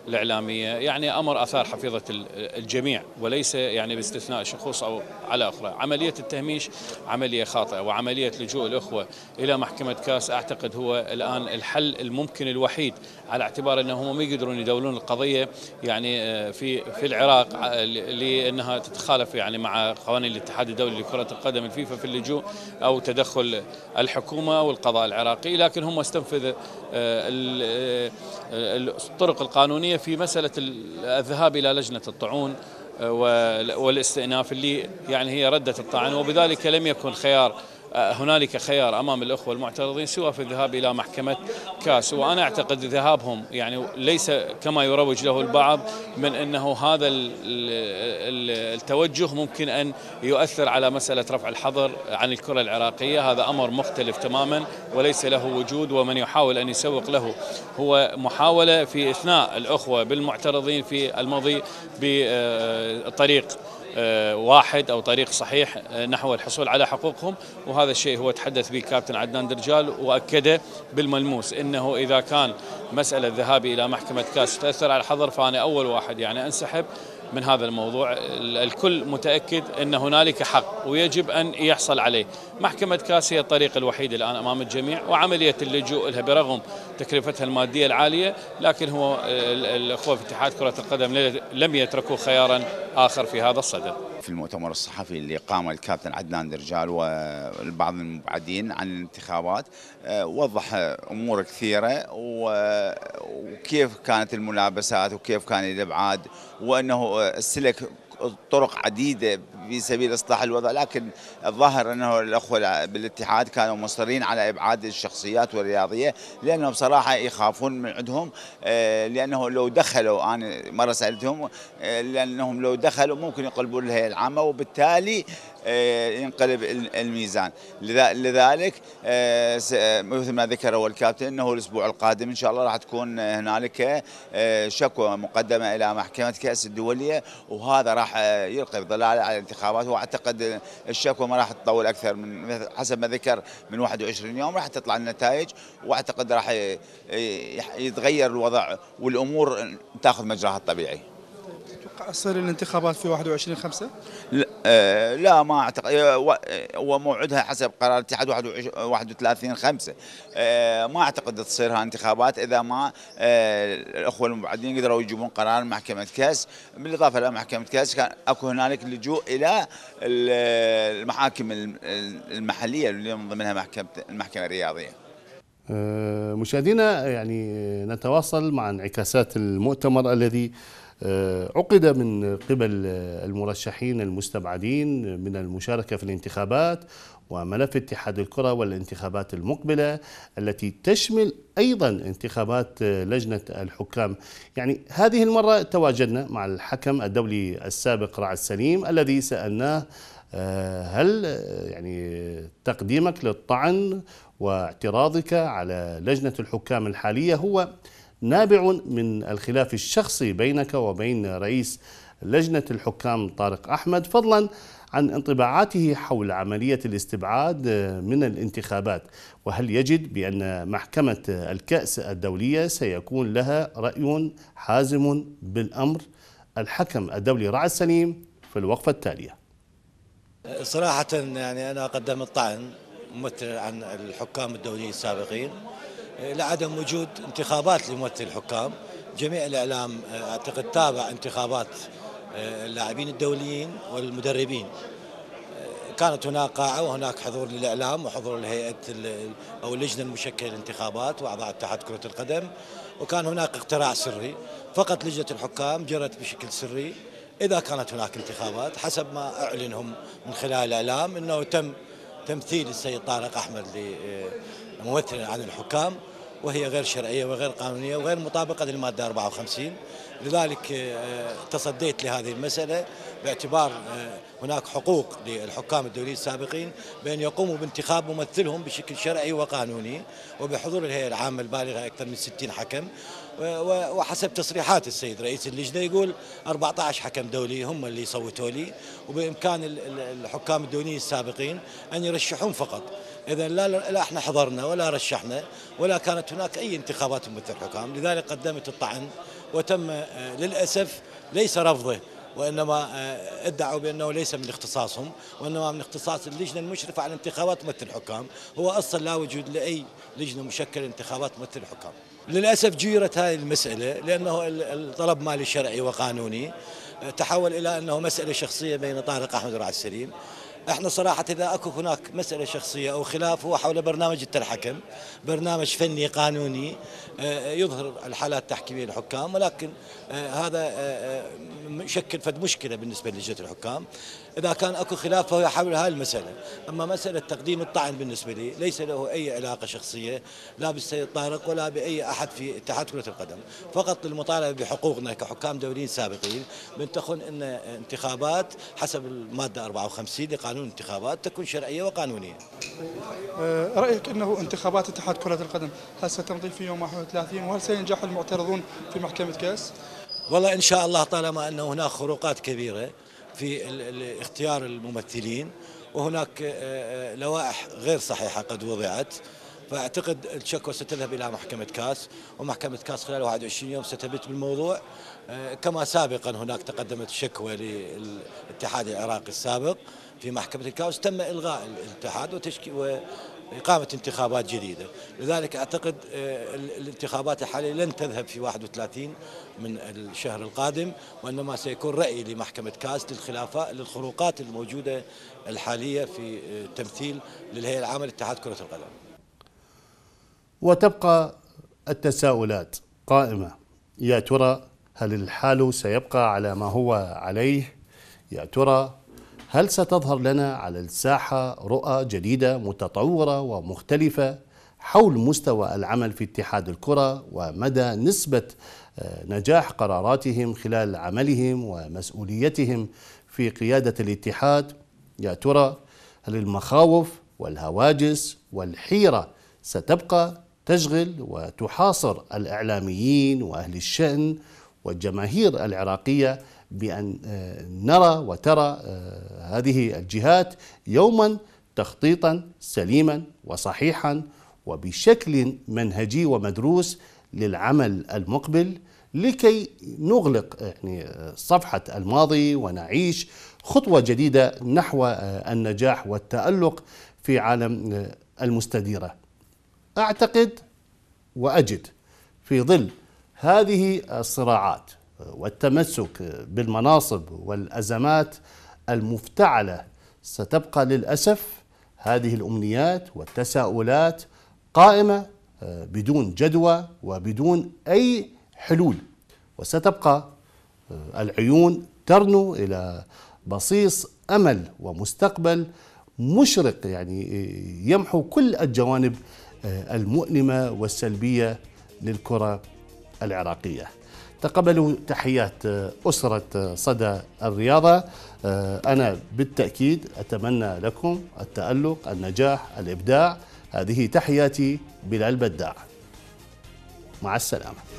الإعلامية يعني أمر أثار حفيظة الجميع وليس يعني باستثناء شخوص أو على أخرى عملية التهميش عملية خاطئة وعملية لجوء الأخوة إلى محكمة كاس أعتقد هو الآن الحل الممكن الوحيد على اعتبار انهم ما يقدرون يدولون القضيه يعني آه، في في العراق آه، لانها تتخالف يعني مع قوانين الاتحاد الدولي لكره القدم الفيفا في اللجوء او تدخل الحكومه والقضاء العراقي لكن هم استنفذ آه، الطرق القانونيه في مساله الذهاب الى لجنه الطعون والاستئناف اللي يعني هي ردة الطعن وبذلك لم يكن خيار هنالك خيار امام الاخوه المعترضين سوى في الذهاب الى محكمه كاس وانا اعتقد ذهابهم يعني ليس كما يروج له البعض من انه هذا التوجه ممكن ان يؤثر على مساله رفع الحظر عن الكره العراقيه هذا امر مختلف تماما وليس له وجود ومن يحاول ان يسوق له هو محاوله في اثناء الاخوه بالمعترضين في المضي بطريق آه، واحد أو طريق صحيح آه، نحو الحصول على حقوقهم وهذا الشيء هو تحدث به كابتن عدنان درجال وأكده بالملموس أنه إذا كان مسألة الذهاب إلى محكمة كاس تأثر على الحظر فأنا أول واحد يعني أنسحب من هذا الموضوع الكل متأكد أن هنالك حق ويجب أن يحصل عليه محكمة كاس هي الطريق الوحيد الآن أمام الجميع وعملية اللجوء لها برغم تكلفتها المادية العالية لكن هو الأخوة في اتحاد كرة القدم لم يتركوا خيارا آخر في هذا الصدد في المؤتمر الصحفي اللي قام الكابتن عدنان درجال والبعض المبعدين عن الانتخابات آه، وضح امور كثيره وكيف كانت الملابسات وكيف كان الابعاد وانه آه، السلك طرق عديدة في سبيل إصلاح الوضع لكن الظاهر أنه الأخوة بالاتحاد كانوا مصرين على إبعاد الشخصيات والرياضية لأنه بصراحة يخافون من عندهم آه، لأنه لو دخلوا أنا مرة سألتهم آه، لأنهم لو دخلوا ممكن يقلبون الهيئة العامة وبالتالي إيه، ينقلب الميزان لذلك إيه، مثل ما ذكر هو الكابتن انه الاسبوع القادم ان شاء الله راح تكون هنالك إيه، شكوى مقدمه الى محكمه كاس الدوليه وهذا راح يلقي ظلال على الانتخابات واعتقد الشكوى ما راح تطول اكثر من حسب ما ذكر من 21 يوم راح تطلع النتائج واعتقد راح يتغير الوضع والامور تاخذ مجراها الطبيعي تصير الانتخابات في 21 5 لا, آه لا ما اعتقد آه، آه، هو موعدها حسب قرار الاتحاد 31 5 آه ما اعتقد هاي انتخابات اذا ما آه الاخوه المبعدين قدروا يجيبون قرار محكمه كاس بالاضافه الى محكمه كاس كان اكو هنالك لجوء الى المحاكم المحليه اللي من ضمنها محكمه المحكمه الرياضيه آه، مشاهدينا يعني نتواصل مع انعكاسات المؤتمر الذي آه، عقد من قبل المرشحين المستبعدين من المشاركة في الانتخابات وملف اتحاد الكرة والانتخابات المقبلة التي تشمل أيضا انتخابات لجنة الحكام يعني هذه المرة تواجدنا مع الحكم الدولي السابق رعد السليم الذي سألناه آه، هل آه، يعني تقديمك للطعن واعتراضك على لجنة الحكام الحالية هو نابع من الخلاف الشخصي بينك وبين رئيس لجنة الحكام طارق أحمد فضلا عن انطباعاته حول عملية الاستبعاد من الانتخابات وهل يجد بأن محكمة الكأس الدولية سيكون لها رأي حازم بالأمر الحكم الدولي رعد سليم في الوقفة التالية صراحة يعني أنا قدمت طعن ممثل عن الحكام الدوليين السابقين إيه، لعدم وجود انتخابات لممثل الحكام جميع الإعلام إيه، أعتقد تابع انتخابات إيه، اللاعبين الدوليين والمدربين كانت هناك قاعة وهناك حضور للإعلام وحضور لهيئة أو اللجنة المشكلة للانتخابات وأعضاء اتحاد كرة القدم وكان هناك اقتراع سري فقط لجنة الحكام جرت بشكل سري إذا كانت هناك انتخابات حسب ما أعلنهم من خلال الإعلام أنه تم تمثيل السيد طارق أحمد لممثل عن الحكام وهي غير شرعية وغير قانونية وغير مطابقة للمادة 54 لذلك آه، تصديت لهذه المسألة باعتبار آه، هناك حقوق للحكام الدوليين السابقين بأن يقوموا بانتخاب ممثلهم بشكل شرعي وقانوني وبحضور الهيئة العامة البالغة أكثر من 60 حكم وحسب تصريحات السيد رئيس اللجنة يقول 14 حكم دولي هم اللي صوتوا لي وبإمكان الحكام الدوليين السابقين أن يرشحون فقط إذا لا, لا احنا حضرنا ولا رشحنا ولا كانت هناك أي انتخابات ممثل حكام لذلك قدمت الطعن وتم آه، للأسف ليس رفضه وانما آه، ادعوا بانه ليس من اختصاصهم وانما من اختصاص اللجنه المشرفه على انتخابات ممثل الحكام هو اصلا لا وجود لاي لجنه مشكله انتخابات ممثل الحكام للاسف جيرت هذه المساله لانه الطلب مالي شرعي وقانوني آه، تحول الى انه مساله شخصيه بين طارق احمد وعبد السليم احنا صراحة إذا أكو هناك مسألة شخصية أو خلاف هو حول برنامج التلحكم برنامج فني قانوني آه، آه، يظهر الحالات التحكيميه للحكام ولكن آه، هذا يشكل فد مشكله بالنسبه للجنة الحكام اذا كان اكو خلاف فهو حول هذه المساله اما مساله تقديم الطعن بالنسبه لي ليس له اي علاقه شخصيه لا بالسيد طارق ولا باي احد في اتحاد كره القدم فقط للمطالبه بحقوقنا كحكام دوليين سابقين بنتخن تكون ان انتخابات حسب الماده 54 لقانون الانتخابات تكون شرعيه وقانونيه رايك انه انتخابات اتحاد كره القدم هل ستمضي في يوم واحد 30 وهل سينجح المعترضون في محكمة كاس؟ والله إن شاء الله طالما أن هناك خروقات كبيرة في اختيار الممثلين وهناك آه، آه، لوائح غير صحيحة قد وضعت فاعتقد الشكوى ستذهب الى محكمه كاس ومحكمه كاس خلال 21 يوم ستبت بالموضوع آه، كما سابقا هناك تقدمت شكوى للاتحاد العراقي السابق في محكمه الكاس تم الغاء الاتحاد إقامة انتخابات جديدة لذلك أعتقد آه، الانتخابات الحالية لن تذهب في 31 من الشهر القادم وإنما سيكون رأي لمحكمة كاس للخلافة للخروقات الموجودة الحالية في آه، تمثيل للهيئة العامة لاتحاد كرة القدم وتبقى التساؤلات قائمة يا ترى هل الحال سيبقى على ما هو عليه يا ترى هل ستظهر لنا على الساحة رؤى جديدة متطورة ومختلفة حول مستوى العمل في اتحاد الكرة ومدى نسبة آه، نجاح قراراتهم خلال عملهم ومسؤوليتهم في قيادة الاتحاد يا ترى هل المخاوف والهواجس والحيرة ستبقى تشغل وتحاصر الإعلاميين وأهل الشأن والجماهير العراقية بأن آه، نرى وترى آه، هذه الجهات يوما تخطيطا سليما وصحيحا وبشكل منهجي ومدروس للعمل المقبل لكي نغلق يعني آه، صفحة الماضي ونعيش خطوة جديدة نحو النجاح والتألق في عالم المستديرة. أعتقد وأجد في ظل هذه الصراعات والتمسك بالمناصب والازمات المفتعله ستبقى للاسف هذه الامنيات والتساؤلات قائمه آه، بدون جدوى وبدون اي حلول وستبقى آه، العيون ترنو الى بصيص امل ومستقبل مشرق يعني آه، يمحو كل الجوانب المؤلمه والسلبيه للكره العراقيه تقبلوا تحيات آه، أسرة آه، صدى الرياضة آه، أنا بالتأكيد أتمنى لكم التألق النجاح الإبداع هذه تحياتي بلال بداع مع السلامه